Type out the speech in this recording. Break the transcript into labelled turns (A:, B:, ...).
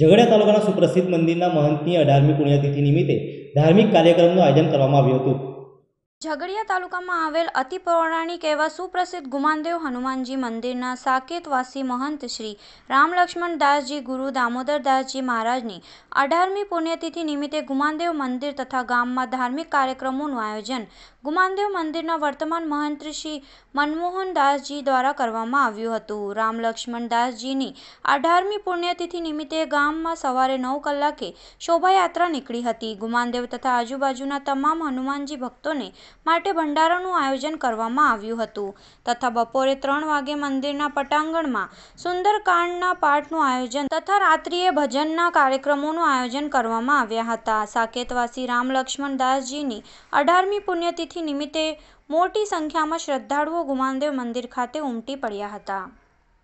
A: ઝઘડિયા તાલુકાના સુપ્રસિદ્ધ મંદિરના મહંતની અઢારમી પુણ્યતિથિ નિમિત્તે ધાર્મિક કાર્યક્રમનું આયોજન કરવામાં આવ્યું હતું
B: ઝઘડિયા તાલુકામાં આવેલ અતિ પૌરાણિક એવા સુપ્રસિદ્ધ ગુમાનદેવ હનુમાનજી મંદિરના સાકેતવાસી મહંત શ્રી રામલક્ષ્મણ દાસજી ગુરુ દામોદર દાસજી મહારાજની અઢારમી પુણ્યતિથિ નિમિત્તે ગુમાનદેવ મંદિર તથા ગામમાં ધાર્મિક કાર્યક્રમોનું આયોજન ગુમાનદેવ મંદિરના વર્તમાન મહંત શ્રી મનમોહન દાસજી દ્વારા કરવામાં આવ્યું હતું રામ લક્ષ્મણ દાસજીની અઢારમી પુણ્યતિથિ નિમિત્તે ગામમાં સવારે નવ કલાકે શોભાયાત્રા નીકળી હતી ગુમાનદેવ તથા આજુબાજુના તમામ હનુમાનજી ભક્તોને માટે ભંડારાનું આયોજન કરવામાં આવ્યું હતું તથા બપોરે ત્રણ વાગે મંદિરના પટાંગણમાં સુંદરકાંડના પાઠનું આયોજન તથા રાત્રિએ ભજનના કાર્યક્રમોનું આયોજન કરવામાં આવ્યા હતા સાકેતવાસી રામ લક્ષ્મણદાસજીની અઢારમી પુણ્યતિથિ જયંતિ નિમિત્તે મોટી સંખ્યામાં શ્રદ્ધાળુઓ ગુમાનદેવ મંદિર ખાતે ઉમટી પડ્યા હતા